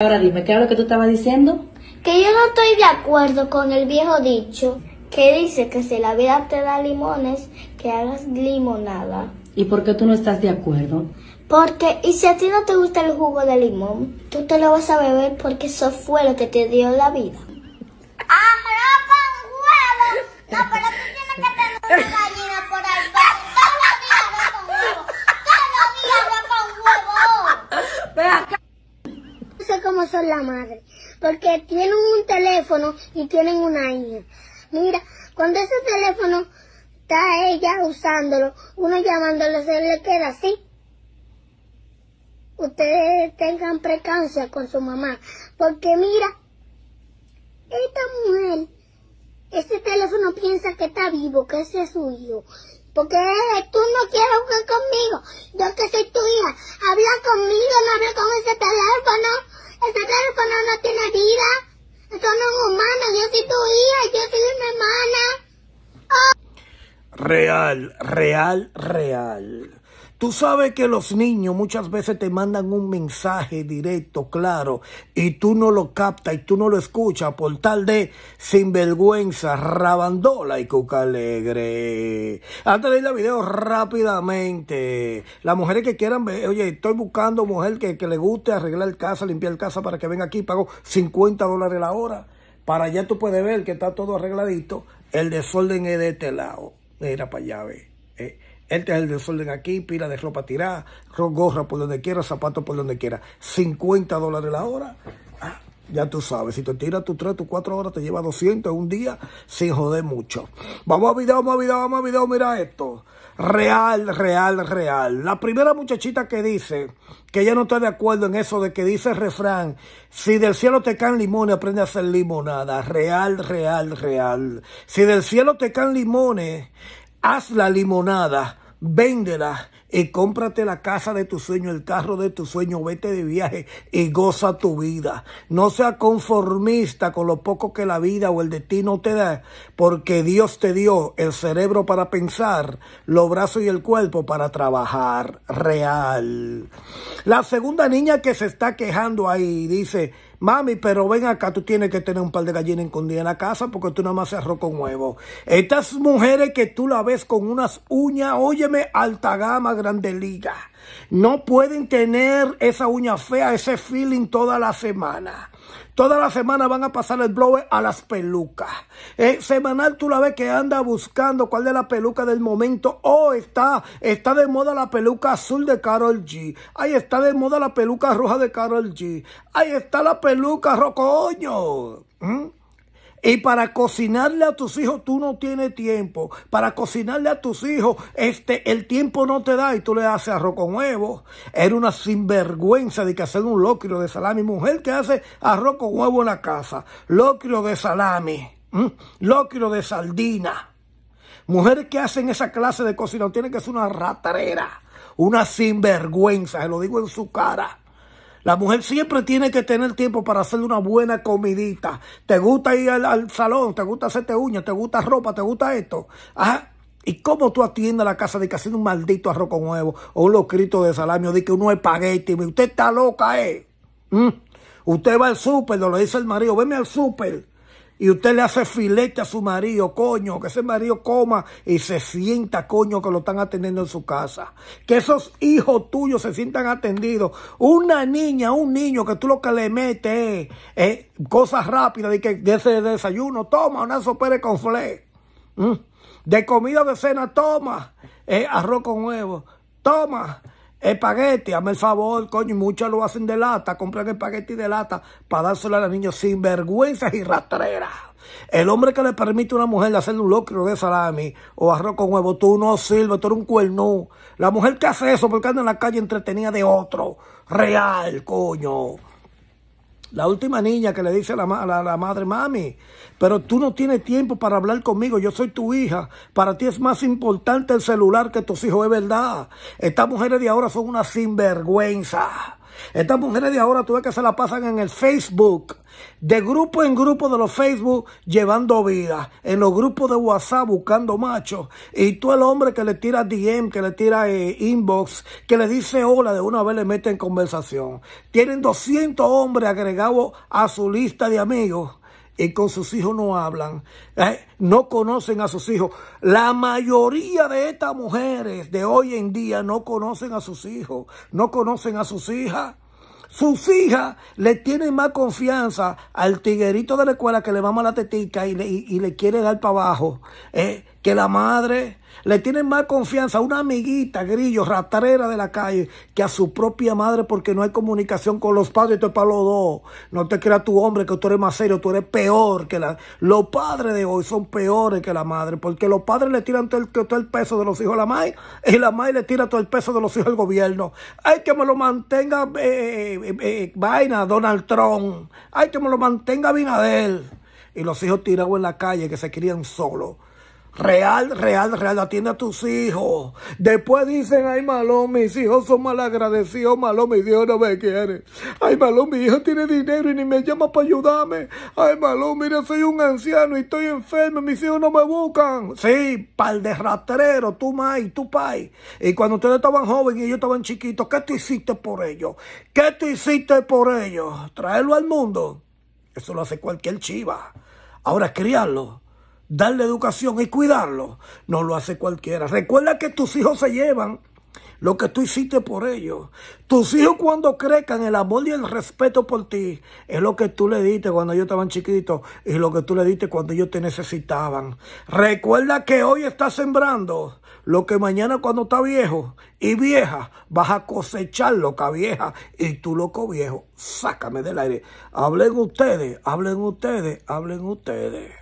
Ahora dime, ¿qué era lo que tú estabas diciendo? Que yo no estoy de acuerdo con el viejo dicho que dice que si la vida te da limones, que hagas limonada. ¿Y por qué tú no estás de acuerdo? Porque, y si a ti no te gusta el jugo de limón, tú te lo vas a beber porque eso fue lo que te dio la vida. huevo! No, pero tú tienes que tener una gallina por ahí. Todos los días un huevo. Todos los días un huevo son la madre, porque tienen un teléfono y tienen una hija. Mira, cuando ese teléfono está ella usándolo, uno llamándolo se le queda así. Ustedes tengan precaución con su mamá, porque mira, esta mujer, este teléfono piensa que está vivo, que ese es suyo. Porque eh, tú no quieres jugar conmigo. Yo que soy tu hija. Habla conmigo, no habla con ese teléfono. Ese teléfono no tiene vida. Eso no es humano. Yo soy tu hija, yo soy una hermana. Real, real, real. Tú sabes que los niños muchas veces te mandan un mensaje directo, claro, y tú no lo captas y tú no lo escuchas por tal de sinvergüenza, rabandola y cuca alegre. Antes de ir al video rápidamente, las mujeres que quieran ver, oye, estoy buscando mujer que, le guste arreglar el casa, limpiar casa para que venga aquí, pago 50 dólares la hora. Para allá tú puedes ver que está todo arregladito, el desorden es de este lado. Mira para allá, ve. Eh. Este es el desorden aquí, pila de ropa tirada, gorra por donde quiera, zapatos por donde quiera. 50 dólares la hora. Ah, ya tú sabes, si te tiras tus 3, tus 4 horas, te lleva 200 un día sin joder mucho. Vamos a video, vamos a video, vamos a video, mira esto. Real, real, real. La primera muchachita que dice que ella no está de acuerdo en eso de que dice el refrán, si del cielo te caen limones, aprende a hacer limonada. Real, real, real. Si del cielo te caen limones, haz la limonada véndela y eh, cómprate la casa de tu sueño, el carro de tu sueño, vete de viaje y goza tu vida. No sea conformista con lo poco que la vida o el destino te da, porque Dios te dio el cerebro para pensar, los brazos y el cuerpo para trabajar real. La segunda niña que se está quejando ahí dice, Mami, pero ven acá, tú tienes que tener un par de gallinas escondidas en la casa porque tú nada más arroz con huevo. Estas mujeres que tú la ves con unas uñas, óyeme, alta gama, grande liga. No pueden tener esa uña fea, ese feeling toda la semana. Toda la semana van a pasar el blower a las pelucas. Eh, semanal tú la ves que anda buscando cuál es la peluca del momento. Oh, está, está de moda la peluca azul de Carol G. Ahí está de moda la peluca roja de Carol G. Ahí está la peluca rocoño. Y para cocinarle a tus hijos tú no tienes tiempo. Para cocinarle a tus hijos este, el tiempo no te da y tú le haces arroz con huevo. Era una sinvergüenza de que hacer un locrio de salami. Mujer que hace arroz con huevo en la casa. Locrio de salami. ¿Mm? Locrio de sardina. Mujeres que hacen esa clase de cocina tiene que ser una ratarera. Una sinvergüenza, se lo digo en su cara. La mujer siempre tiene que tener tiempo para hacerle una buena comidita. ¿Te gusta ir al, salón? ¿Te gusta hacerte uñas? ¿Te gusta ropa? ¿Te gusta esto? ¿Y cómo tú atiendes la casa de que haciendo un maldito arroz con huevo o un locrito de salami o de que uno es espagueti? Usted está loca, ¿eh? ¿Mm? Usted va al súper, lo le dice el marido, veme al súper. Y usted le hace filete a su marido, coño, que ese marido coma y se sienta, coño, que lo están atendiendo en su casa. Que esos hijos tuyos se sientan atendidos. Una niña, un niño que tú lo que le metes es cosas rápidas de, que, de ese desayuno, toma una sopa con fle. De comida de cena, toma eh, arroz con huevo, toma el Espagueti, hazme el favor, coño, y muchas lo hacen de lata, compran el y de lata para dárselo a los niños sin vergüenza y rastreras. El hombre que le permite a una mujer hacerle un locro de salami o arroz con huevo, tú no sirves, tú eres un cuerno. La mujer que hace eso porque anda en la calle entretenida de otro, real, coño. La última niña que le dice a la, la, madre, mami, pero tú no tienes tiempo para hablar conmigo, yo soy tu hija. Para ti es más importante el celular que tus hijos, es verdad. Estas mujeres de ahora son una sinvergüenza. Estas mujeres de ahora tú ves que se la pasan en el Facebook, de grupo en grupo de los Facebook, llevando vida, en los grupos de WhatsApp buscando machos. Y tú el hombre que le tira DM, que le tira eh, inbox, que le dice hola, de una vez le mete en conversación. Tienen 200 hombres agregados a su lista de amigos y con sus hijos no hablan, eh, no conocen a sus hijos. La mayoría de estas mujeres de hoy en día no conocen a sus hijos, no conocen a sus hijas. Sus hijas le tienen más confianza al tiguerito de la escuela que le va a la tetica y le, y le quiere dar para abajo. Eh, que la madre. Le tiene más confianza a una amiguita, grillo, rastrera de la calle, que a su propia madre porque no hay comunicación con los padres. Esto es para los dos. No te creas tu hombre que tú eres más serio, tú eres peor que la... Los padres de hoy son peores que la madre porque los padres le tiran todo el, peso de los hijos a la madre y la madre le tira todo el peso de los hijos al gobierno. Hay que me lo mantenga eh, eh, eh, vaina Donald Trump. Hay que me lo mantenga Binadel. Y los hijos tirados en la calle que se crían solos. Real, real, real, atiende a tus hijos. Después dicen, ay malo, mis hijos son malagradecidos, malo, mi Dios no me quiere. Ay malo, mi hijo tiene dinero y ni me llama para ayudarme. Ay malo, mira, soy un anciano y estoy enfermo, mis hijos no me buscan. Sí, pal de rastrero, tú y tú pai. Y cuando ustedes estaban jóvenes y ellos estaban chiquitos, ¿qué tú hiciste por ellos? ¿Qué tú hiciste por ellos? Traerlo al mundo. Eso lo hace cualquier chiva. Ahora criarlo darle educación y cuidarlo, no lo hace cualquiera. Recuerda que tus hijos se llevan lo que tú hiciste por ellos. Tus hijos cuando crezcan el amor y el respeto por ti es lo que tú le diste cuando ellos estaban chiquitos y lo que tú le diste cuando ellos te necesitaban. Recuerda que hoy estás sembrando lo que mañana cuando estás viejo y vieja vas a cosechar loca vieja y tú loco viejo. Sácame del aire. Hablen ustedes, hablen ustedes, hablen ustedes.